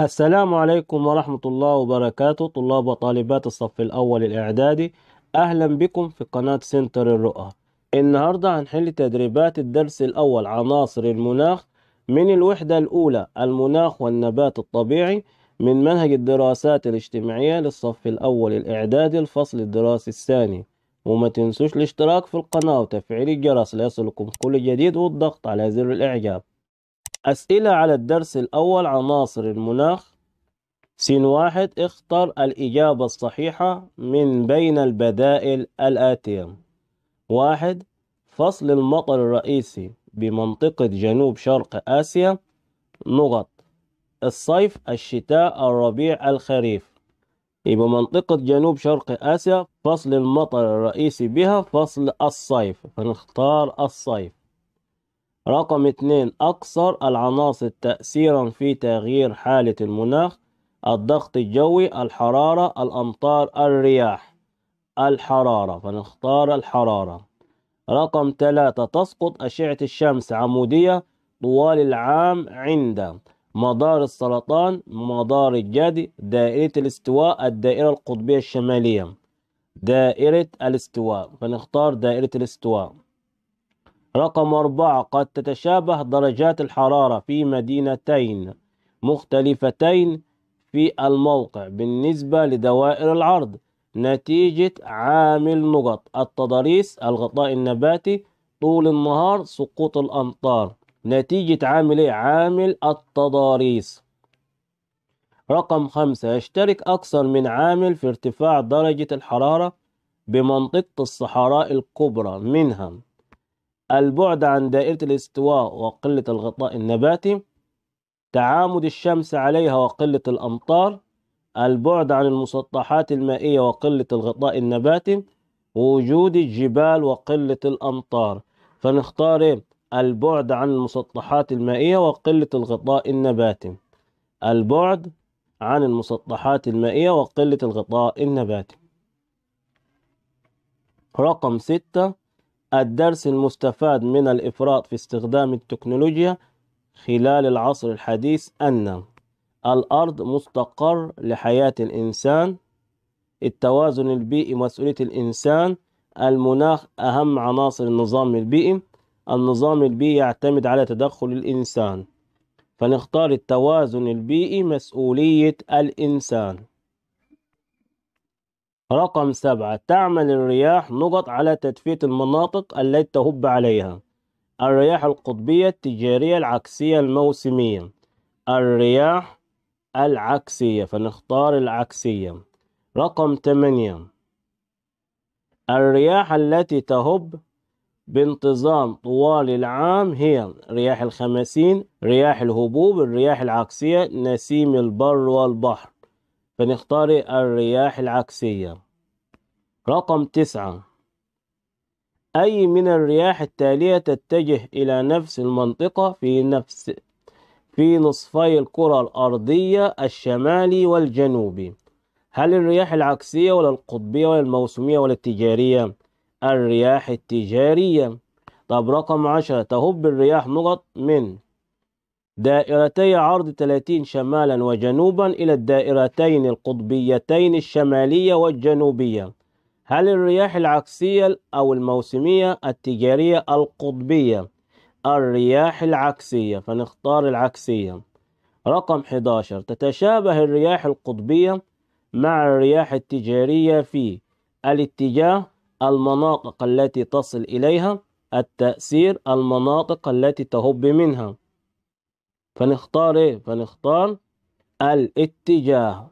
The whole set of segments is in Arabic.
السلام عليكم ورحمة الله وبركاته طلاب وطالبات الصف الأول الإعدادي أهلا بكم في قناة سنتر الرؤى النهاردة هنحل تدريبات الدرس الأول عناصر المناخ من الوحدة الأولى المناخ والنبات الطبيعي من منهج الدراسات الاجتماعية للصف الأول الإعدادي الفصل الدراسي الثاني وما تنسوش الاشتراك في القناة وتفعيل الجرس ليصلكم كل جديد والضغط على زر الإعجاب أسئلة على الدرس الأول عناصر المناخ سين واحد اختر الإجابة الصحيحة من بين البدائل الآتية واحد فصل المطر الرئيسي بمنطقة جنوب شرق آسيا نقط الصيف الشتاء الربيع الخريف يبقى منطقة جنوب شرق آسيا فصل المطر الرئيسي بها فصل الصيف فنختار الصيف رقم اتنين أكثر العناصر تأثيرا في تغيير حالة المناخ الضغط الجوي الحرارة الأمطار الرياح الحرارة فنختار الحرارة رقم ثلاثة تسقط أشعة الشمس عمودية طوال العام عند مدار السرطان مدار الجدي دائرة الاستواء الدائرة القطبية الشمالية دائرة الاستواء فنختار دائرة الاستواء رقم أربعة قد تتشابه درجات الحرارة في مدينتين مختلفتين في الموقع بالنسبة لدوائر العرض نتيجة عامل نقط التضاريس الغطاء النباتي طول النهار سقوط الأمطار نتيجة عامل إيه؟ عامل التضاريس رقم خمسة يشترك أكثر من عامل في ارتفاع درجة الحرارة بمنطقة الصحراء الكبرى منها البعد عن دائرة الاستواء وقلة الغطاء النباتي تعامد الشمس عليها وقلة الأمطار البعد عن المسطحات المائية وقلة الغطاء النباتي وجود الجبال وقلة الأمطار فنختار البعد عن المسطحات المائية وقلة الغطاء النباتي البعد عن المسطحات المائية وقلة الغطاء النباتي رقم ستة الدرس المستفاد من الإفراط في استخدام التكنولوجيا خلال العصر الحديث أن الأرض مستقر لحياة الإنسان التوازن البيئي مسؤولية الإنسان المناخ أهم عناصر النظام البيئي النظام البيئي يعتمد على تدخل الإنسان فنختار التوازن البيئي مسؤولية الإنسان رقم سبعة تعمل الرياح نقط على تدفئة المناطق التي تهب عليها الرياح القطبية التجارية العكسية الموسمية الرياح العكسية فنختار العكسية رقم ثمانية الرياح التي تهب بانتظام طوال العام هي رياح الخمسين رياح الهبوب الرياح العكسية نسيم البر والبحر فنختار الرياح العكسية رقم تسعة أي من الرياح التالية تتجه إلى نفس المنطقة في نفس في نصفي الكرة الأرضية الشمالي والجنوبي هل الرياح العكسية ولا القطبية ولا الموسمية ولا التجارية؟ الرياح التجارية طب رقم عشرة تهب الرياح نقط من دائرتي عرض 30 شمالا وجنوبا إلى الدائرتين القطبيتين الشمالية والجنوبية هل الرياح العكسية أو الموسمية التجارية القطبية الرياح العكسية فنختار العكسية رقم 11 تتشابه الرياح القطبية مع الرياح التجارية في الاتجاه المناطق التي تصل إليها التأثير المناطق التي تهب منها فنختار ايه فنختار الاتجاه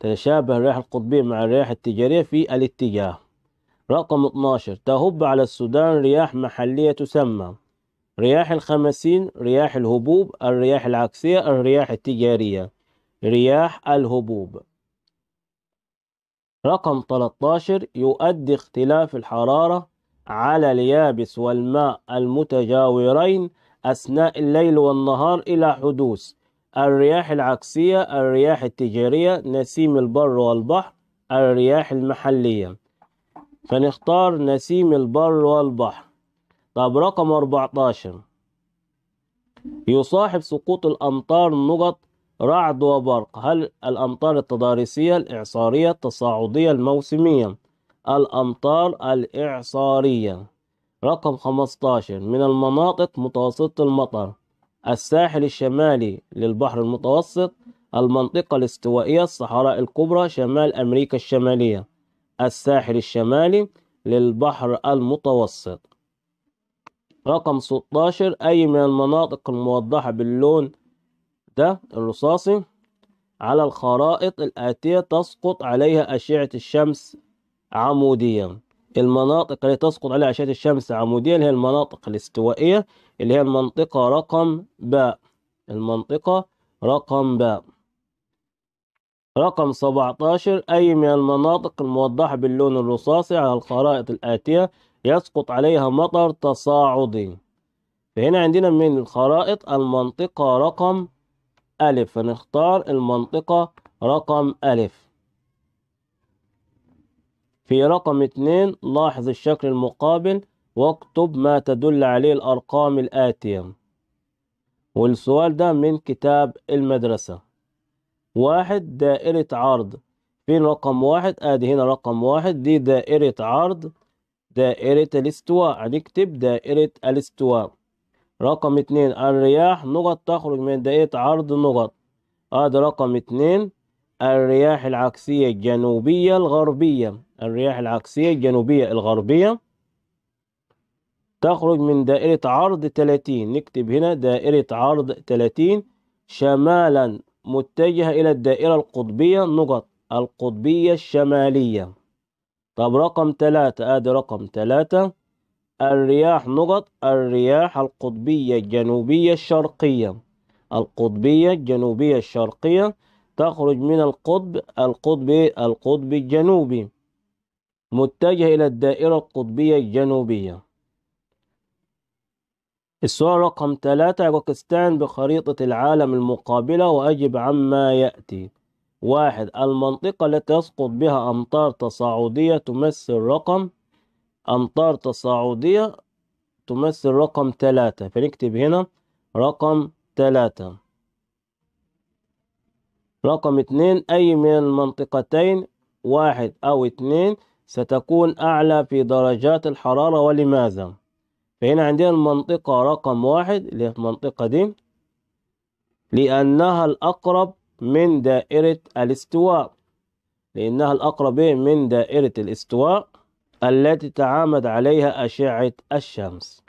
تتشابه الرياح القطبية مع الرياح التجارية في الاتجاه رقم 12 تهب على السودان رياح محلية تسمى رياح الخمسين رياح الهبوب الرياح العكسية الرياح التجارية رياح الهبوب رقم 13 يؤدي اختلاف الحرارة على اليابس والماء المتجاورين أثناء الليل والنهار إلى حدوث الرياح العكسية الرياح التجارية نسيم البر والبحر الرياح المحلية فنختار نسيم البر والبحر طب رقم 14 يصاحب سقوط الأمطار نقط رعد وبرق هل الأمطار التضاريسية الإعصارية التصاعدية الموسمية الأمطار الإعصارية رقم 15 من المناطق متوسطة المطر الساحل الشمالي للبحر المتوسط المنطقة الاستوائية الصحراء الكبرى شمال أمريكا الشمالية الساحل الشمالي للبحر المتوسط رقم 16 أي من المناطق الموضحة باللون ده الرصاصي على الخرائط الآتية تسقط عليها أشعة الشمس عمودياً المناطق اللي تسقط عليها أشعة الشمس عمودية اللي هي المناطق الاستوائية اللي هي المنطقة رقم باء المنطقة رقم باء رقم 17 أي من المناطق الموضحة باللون الرصاصي على الخرائط الآتية يسقط عليها مطر تصاعدي فهنا عندنا من الخرائط المنطقة رقم ألف فنختار المنطقة رقم ألف في رقم اتنين لاحظ الشكل المقابل واكتب ما تدل عليه الأرقام الآتية والسؤال ده من كتاب المدرسة واحد دائرة عرض فين رقم واحد ادي آه، هنا رقم واحد دي دائرة عرض دائرة الاستواء هنكتب دائرة الاستواء رقم اتنين الرياح نقط تخرج من دائرة عرض نقط ادي آه، رقم اتنين الرياح العكسية الجنوبية الغربية الرياح العكسية الجنوبية الغربية تخرج من دائرة عرض 30 نكتب هنا دائرة عرض 30 شمالا متجهة إلى الدائرة القطبية نقط القطبية الشمالية طب رقم 3 آدي رقم 3 الرياح نقط الرياح القطبية الجنوبية الشرقية القطبية الجنوبية الشرقية تخرج من القطب القطب القطب الجنوبي متجهة إلى الدائرة القطبية الجنوبية السؤال رقم ثلاثة باكستان بخريطة العالم المقابلة وأجب عما يأتي واحد المنطقة التي تسقط بها أمطار تصاعدية تمثل رقم أمطار تصاعدية تمثل رقم ثلاثة فنكتب هنا رقم ثلاثة رقم اثنين أي من المنطقتين واحد أو اثنين ستكون أعلى في درجات الحرارة ولماذا؟ فهنا عندنا المنطقة رقم واحد اللي هي المنطقة دي لأنها الأقرب من دائرة الاستواء لأنها الأقرب إيه؟ من دائرة الاستواء التي تعامد عليها أشعة الشمس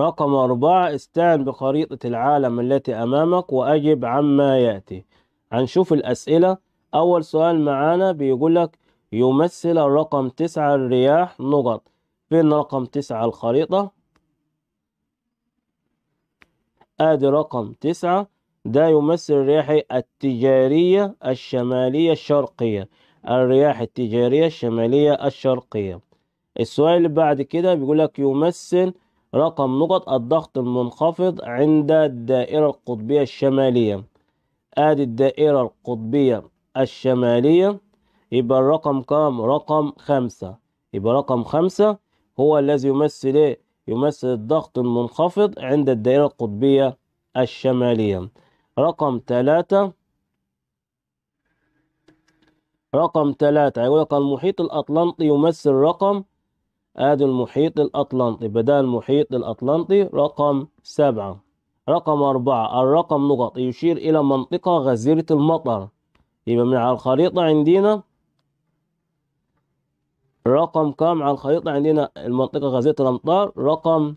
رقم أربعة استعن بخريطة العالم التي أمامك وأجب عما يأتي هنشوف الأسئلة أول سؤال معانا بيقول لك يمثل الرقم تسعة الرياح نقط فين رقم تسعة الخريطة آدي رقم تسعة ده يمثل الرياح التجارية الشمالية الشرقية الرياح التجارية الشمالية الشرقية السؤال اللي بعد كده بيقول لك يمثل رقم نقط الضغط المنخفض عند الدائرة القطبية الشمالية ادي الدائرة القطبية الشمالية يبقى الرقم كام رقم خمسة يبقى رقم خمسة هو الذي يمثل ايه يمثل الضغط المنخفض عند الدائرة القطبية الشمالية رقم ثلاثة رقم ثلاثة يقول لك المحيط الأطلنطي يمثل رقم ادي المحيط الاطلنطي بدل المحيط الاطلنطي رقم سبعة رقم أربعة الرقم نقط يشير إلى منطقة غزيرة المطر يبقى من على الخريطة عندنا رقم كام على الخريطة عندنا المنطقة غزيرة الأمطار رقم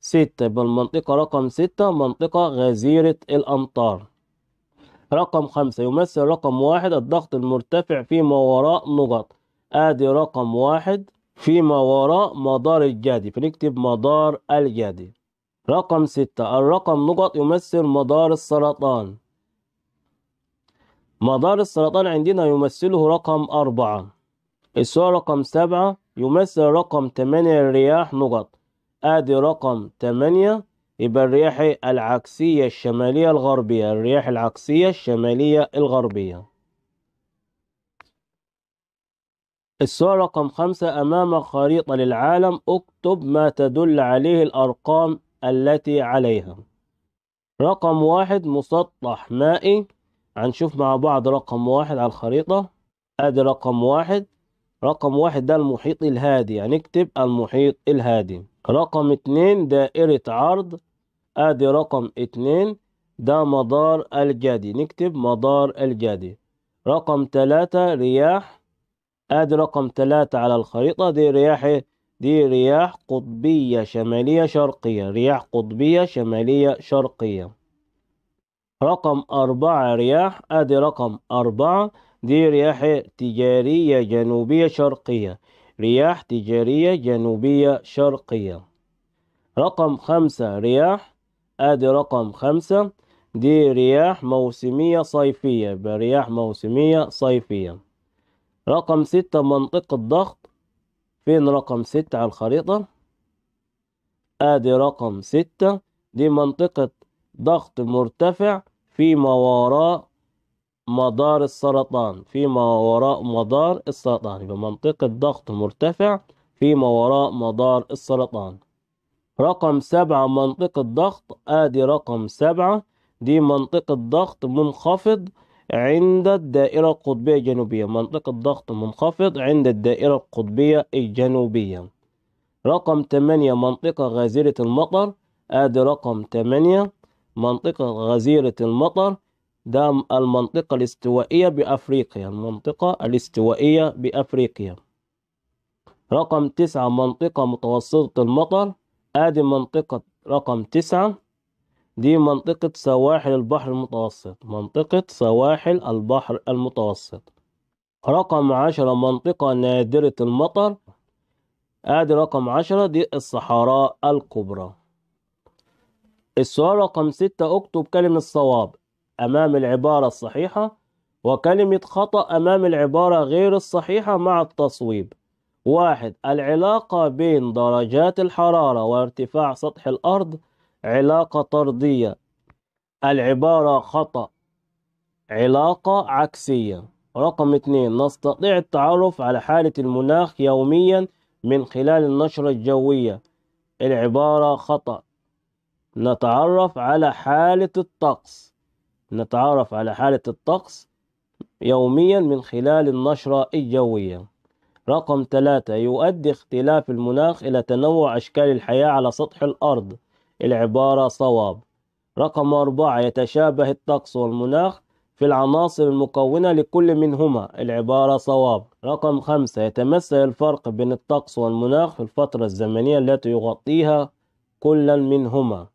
ستة يبقى المنطقة رقم ستة منطقة غزيرة الأمطار رقم خمسة يمثل رقم واحد الضغط المرتفع في ما وراء نقط آدي رقم واحد فيما وراء مدار الجدي فنكتب مدار الجدي رقم ستة الرقم نقط يمثل مدار السرطان مدار السرطان عندنا يمثله رقم أربعة السؤال رقم سبعة يمثل رقم تمانية الرياح نقط آدي رقم تمانية يبقى الرياح العكسية الشمالية الغربية الرياح العكسية الشمالية الغربية السؤال رقم خمسة أمامك خريطة للعالم اكتب ما تدل عليه الأرقام التي عليها رقم واحد مسطح مائي هنشوف مع بعض رقم واحد على الخريطة ادي رقم واحد رقم واحد ده المحيط الهادي هنكتب يعني المحيط الهادي رقم اتنين دائرة عرض ادي رقم اتنين ده مدار الجدي نكتب مدار الجدي رقم تلاتة رياح ادي رقم ثلاثة على الخريطة دي رياح دي رياح قطبية شمالية شرقية رياح قطبية شمالية شرقية رقم أربعة رياح ادي رقم أربعة دي رياح تجارية جنوبية شرقية رياح تجارية جنوبية شرقية رقم خمسة رياح ادي رقم خمسة دي رياح موسمية صيفية برياح موسمية صيفية رقم ستة منطقة ضغط فين رقم ستة على الخريطة ادي رقم ستة دي منطقة ضغط مرتفع فيما وراء مدار السرطان فيما وراء مدار السرطان يبقى منطقة ضغط مرتفع فيما وراء مدار السرطان رقم سبعة منطقة ضغط ادي رقم سبعة دي منطقة ضغط منخفض عند الدائرة القطبية الجنوبية منطقة ضغط منخفض عند الدائرة القطبية الجنوبية رقم 8 منطقة غزيرة المطر ادي رقم 8 منطقة غزيرة المطر دام المنطقة الاستوائية بأفريقيا المنطقة الاستوائية بأفريقيا رقم تسعة منطقة متوسطة المطر ادي منطقة رقم تسعة دي منطقة سواحل البحر المتوسط منطقة سواحل البحر المتوسط رقم عشرة منطقة نادرة المطر ادي رقم عشرة دي الصحراء الكبرى السؤال رقم ستة اكتب كلمة صواب امام العبارة الصحيحة وكلمة خطأ امام العبارة غير الصحيحة مع التصويب واحد العلاقة بين درجات الحرارة وارتفاع سطح الارض علاقة طردية العبارة خطأ علاقة عكسية رقم اثنين نستطيع التعرف على حالة المناخ يوميا من خلال النشرة الجوية العبارة خطأ نتعرف على حالة الطقس نتعرف على حالة الطقس يوميا من خلال النشرة الجوية رقم ثلاثة يؤدي اختلاف المناخ إلى تنوع أشكال الحياة على سطح الأرض العبارة صواب رقم أربعة يتشابه الطقس والمناخ في العناصر المكونة لكل منهما العبارة صواب رقم خمسة يتمثل الفرق بين الطقس والمناخ في الفترة الزمنية التي يغطيها كل منهما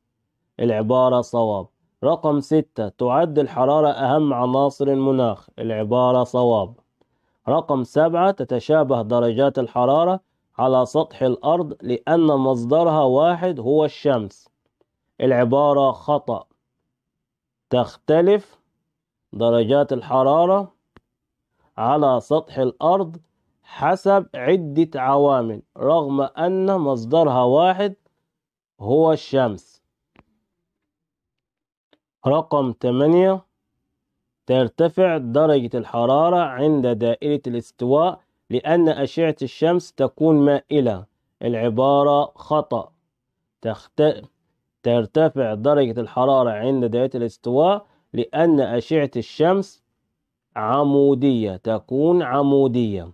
العبارة صواب رقم ستة تعد الحرارة أهم عناصر المناخ العبارة صواب رقم سبعة تتشابه درجات الحرارة على سطح الأرض لأن مصدرها واحد هو الشمس العبارة خطأ تختلف درجات الحرارة على سطح الأرض حسب عدة عوامل رغم أن مصدرها واحد هو الشمس رقم 8 ترتفع درجة الحرارة عند دائرة الاستواء لأن أشعة الشمس تكون مائلة العبارة خطأ تختلف ترتفع درجة الحرارة عند دايرة الاستواء لأن أشعة الشمس عمودية تكون عمودية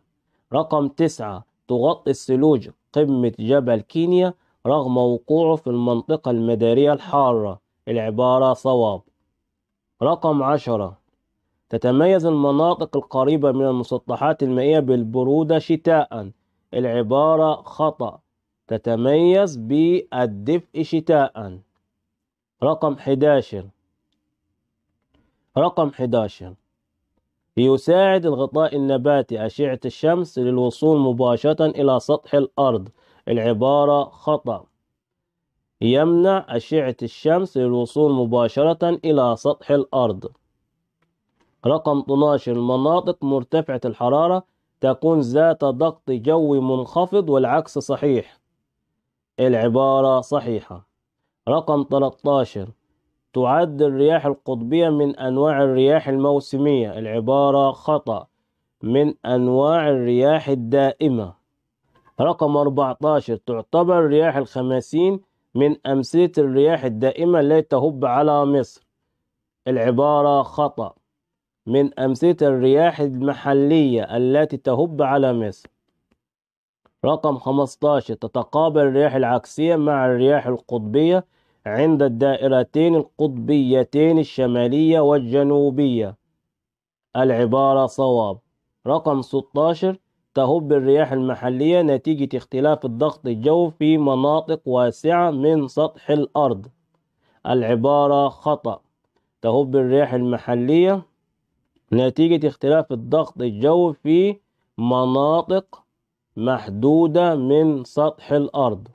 رقم تسعة تغطي الثلوج قمة جبل كينيا رغم وقوعه في المنطقة المدارية الحارة العبارة صواب رقم عشرة تتميز المناطق القريبة من المسطحات المائية بالبرودة شتاء العبارة خطأ تتميز بالدفء شتاء رقم 11 رقم 11 يساعد الغطاء النباتي أشعة الشمس للوصول مباشرة إلى سطح الأرض العبارة خطأ يمنع أشعة الشمس للوصول مباشرة إلى سطح الأرض رقم 12 المناطق مرتفعة الحرارة تكون ذات ضغط جوي منخفض والعكس صحيح العبارة صحيحة رقم 13 تعد الرياح القطبية من أنواع الرياح الموسمية العبارة خطأ من أنواع الرياح الدائمة رقم 14 تعتبر رياح الخماسين من أمثلة الرياح الدائمة التي تهب على مصر العبارة خطأ من أمثلة الرياح المحلية التي تهب على مصر رقم 15 تتقابل الرياح العكسية مع الرياح القطبية عند الدائرتين القطبيتين الشمالية والجنوبية العبارة صواب رقم 16 تهب الرياح المحلية نتيجة اختلاف الضغط الجوي في مناطق واسعة من سطح الأرض العبارة خطأ تهب الرياح المحلية نتيجة اختلاف الضغط الجوي في مناطق محدودة من سطح الأرض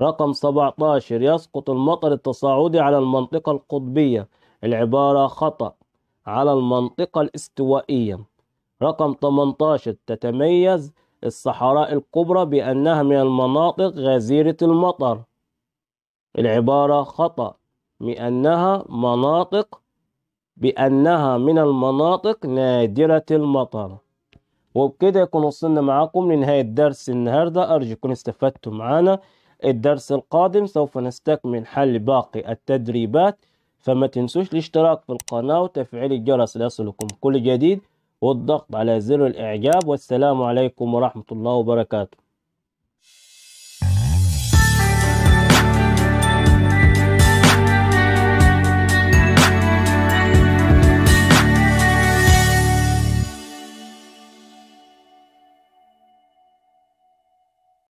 رقم 17 يسقط المطر التصاعدي على المنطقة القطبية العبارة خطأ على المنطقة الاستوائية رقم 18 تتميز الصحراء الكبرى بأنها من المناطق غزيرة المطر العبارة خطأ بأنها مناطق بأنها من المناطق نادرة المطر وبكده يكون وصلنا معاكم لنهاية درس النهاردة أرجو يكون استفدتم معنا الدرس القادم سوف نستكمل حل باقي التدريبات فما تنسوش الاشتراك في القناة وتفعيل الجرس ليصلكم كل جديد والضغط على زر الإعجاب والسلام عليكم ورحمة الله وبركاته